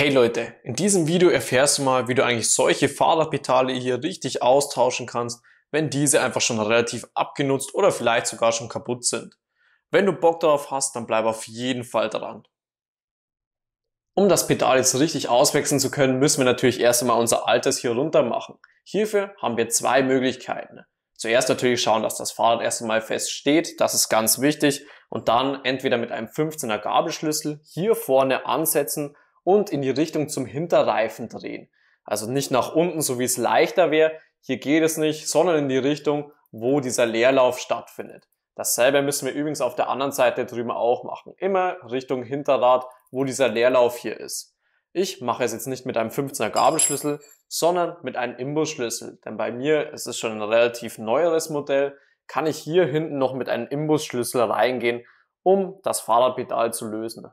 Hey Leute, in diesem Video erfährst du mal, wie du eigentlich solche Fahrradpedale hier richtig austauschen kannst, wenn diese einfach schon relativ abgenutzt oder vielleicht sogar schon kaputt sind. Wenn du Bock darauf hast, dann bleib auf jeden Fall dran. Um das Pedal jetzt richtig auswechseln zu können, müssen wir natürlich erst einmal unser altes hier runter machen. Hierfür haben wir zwei Möglichkeiten. Zuerst natürlich schauen, dass das Fahrrad erst einmal fest steht, das ist ganz wichtig, und dann entweder mit einem 15er Gabelschlüssel hier vorne ansetzen und in die Richtung zum Hinterreifen drehen. Also nicht nach unten, so wie es leichter wäre. Hier geht es nicht, sondern in die Richtung, wo dieser Leerlauf stattfindet. Dasselbe müssen wir übrigens auf der anderen Seite drüben auch machen. Immer Richtung Hinterrad, wo dieser Leerlauf hier ist. Ich mache es jetzt nicht mit einem 15er Gabelschlüssel, sondern mit einem Imbusschlüssel. Denn bei mir ist es schon ein relativ neueres Modell, kann ich hier hinten noch mit einem Imbusschlüssel reingehen, um das Fahrradpedal zu lösen.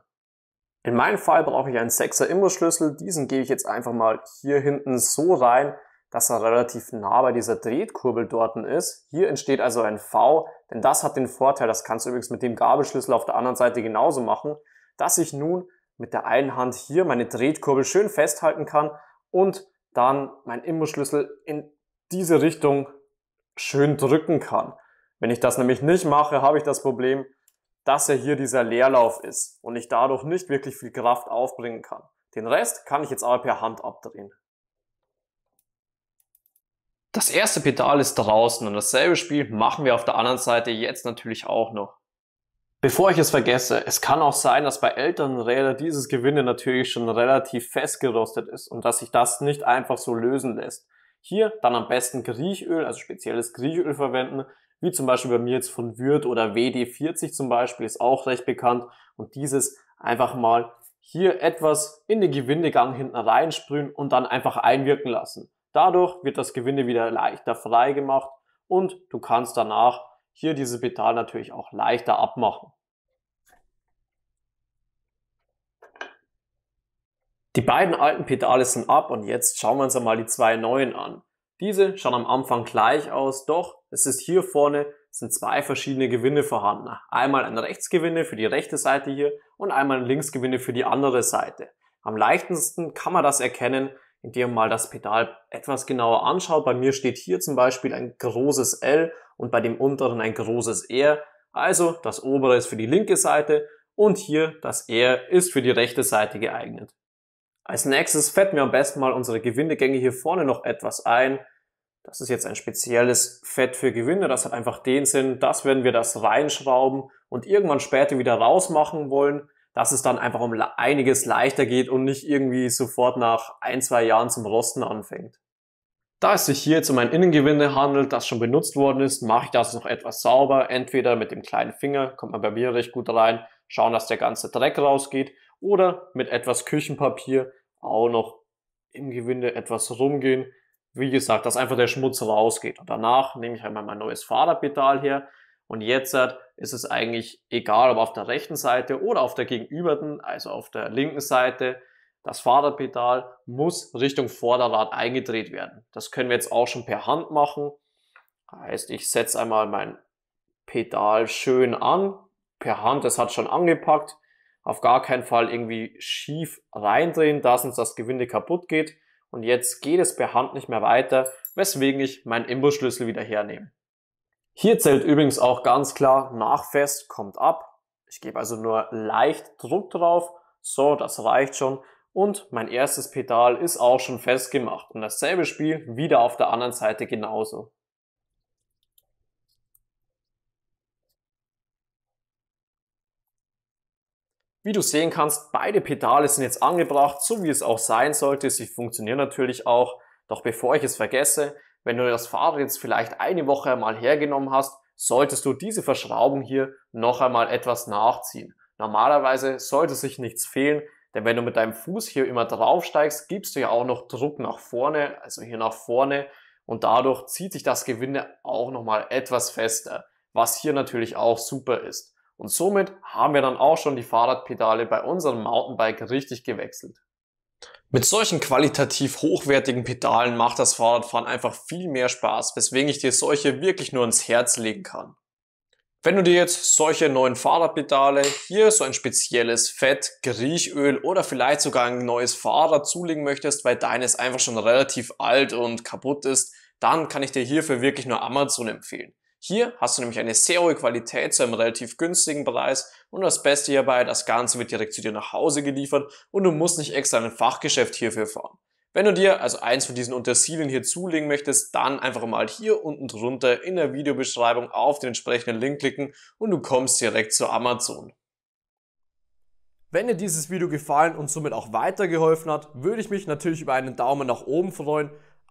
In meinem Fall brauche ich einen 6er Imbusschlüssel. Diesen gebe ich jetzt einfach mal hier hinten so rein, dass er relativ nah bei dieser Drehkurbel dorten ist. Hier entsteht also ein V, denn das hat den Vorteil, das kannst du übrigens mit dem Gabelschlüssel auf der anderen Seite genauso machen, dass ich nun mit der einen Hand hier meine Drehkurbel schön festhalten kann und dann meinen Imbusschlüssel in diese Richtung schön drücken kann. Wenn ich das nämlich nicht mache, habe ich das Problem, dass er hier dieser Leerlauf ist und ich dadurch nicht wirklich viel Kraft aufbringen kann. Den Rest kann ich jetzt aber per Hand abdrehen. Das erste Pedal ist draußen und dasselbe Spiel machen wir auf der anderen Seite jetzt natürlich auch noch. Bevor ich es vergesse, es kann auch sein, dass bei älteren Rädern dieses Gewinde natürlich schon relativ festgerostet ist und dass sich das nicht einfach so lösen lässt. Hier dann am besten Griechöl, also spezielles Griechöl verwenden, wie zum Beispiel bei mir jetzt von Würth oder WD40 zum Beispiel, ist auch recht bekannt. Und dieses einfach mal hier etwas in den Gewindegang hinten reinsprühen und dann einfach einwirken lassen. Dadurch wird das Gewinde wieder leichter frei gemacht und du kannst danach hier dieses Pedal natürlich auch leichter abmachen. Die beiden alten Pedale sind ab und jetzt schauen wir uns einmal die zwei neuen an. Diese schauen am Anfang gleich aus, doch es ist hier vorne sind zwei verschiedene Gewinne vorhanden. Einmal ein Rechtsgewinne für die rechte Seite hier und einmal ein Linksgewinne für die andere Seite. Am leichtesten kann man das erkennen, indem man mal das Pedal etwas genauer anschaut. Bei mir steht hier zum Beispiel ein großes L und bei dem unteren ein großes R. Also das obere ist für die linke Seite und hier das R ist für die rechte Seite geeignet. Als nächstes fetten wir am besten mal unsere Gewindegänge hier vorne noch etwas ein. Das ist jetzt ein spezielles Fett für Gewinde. Das hat einfach den Sinn, dass wenn wir das reinschrauben und irgendwann später wieder rausmachen wollen, dass es dann einfach um einiges leichter geht und nicht irgendwie sofort nach ein, zwei Jahren zum Rosten anfängt. Da es sich hier jetzt um ein Innengewinde handelt, das schon benutzt worden ist, mache ich das noch etwas sauber. Entweder mit dem kleinen Finger, kommt man bei mir recht gut rein, schauen, dass der ganze Dreck rausgeht oder mit etwas Küchenpapier auch noch im Gewinde etwas rumgehen. Wie gesagt, dass einfach der Schmutz rausgeht. Und danach nehme ich einmal mein neues Fahrradpedal her. Und jetzt ist es eigentlich egal, ob auf der rechten Seite oder auf der gegenüberten, also auf der linken Seite, das Fahrradpedal muss Richtung Vorderrad eingedreht werden. Das können wir jetzt auch schon per Hand machen. Heißt, ich setze einmal mein Pedal schön an, per Hand, es hat schon angepackt auf gar keinen Fall irgendwie schief reindrehen, dass uns das Gewinde kaputt geht. Und jetzt geht es per Hand nicht mehr weiter, weswegen ich meinen Imbusschlüssel wieder hernehme. Hier zählt übrigens auch ganz klar, nachfest kommt ab. Ich gebe also nur leicht Druck drauf. So, das reicht schon. Und mein erstes Pedal ist auch schon festgemacht. Und dasselbe Spiel wieder auf der anderen Seite genauso. Wie du sehen kannst, beide Pedale sind jetzt angebracht, so wie es auch sein sollte. Sie funktionieren natürlich auch. Doch bevor ich es vergesse, wenn du das Fahrrad jetzt vielleicht eine Woche mal hergenommen hast, solltest du diese Verschraubung hier noch einmal etwas nachziehen. Normalerweise sollte sich nichts fehlen, denn wenn du mit deinem Fuß hier immer draufsteigst, gibst du ja auch noch Druck nach vorne, also hier nach vorne und dadurch zieht sich das Gewinde auch nochmal etwas fester, was hier natürlich auch super ist. Und somit haben wir dann auch schon die Fahrradpedale bei unserem Mountainbike richtig gewechselt. Mit solchen qualitativ hochwertigen Pedalen macht das Fahrradfahren einfach viel mehr Spaß, weswegen ich dir solche wirklich nur ans Herz legen kann. Wenn du dir jetzt solche neuen Fahrradpedale, hier so ein spezielles Fett, Griechöl oder vielleicht sogar ein neues Fahrrad zulegen möchtest, weil deines einfach schon relativ alt und kaputt ist, dann kann ich dir hierfür wirklich nur Amazon empfehlen. Hier hast du nämlich eine sehr hohe Qualität zu einem relativ günstigen Preis und das Beste hierbei, das Ganze wird direkt zu dir nach Hause geliefert und du musst nicht extra ein Fachgeschäft hierfür fahren. Wenn du dir also eins von diesen Untersilien hier zulegen möchtest, dann einfach mal hier unten drunter in der Videobeschreibung auf den entsprechenden Link klicken und du kommst direkt zu Amazon. Wenn dir dieses Video gefallen und somit auch weitergeholfen hat, würde ich mich natürlich über einen Daumen nach oben freuen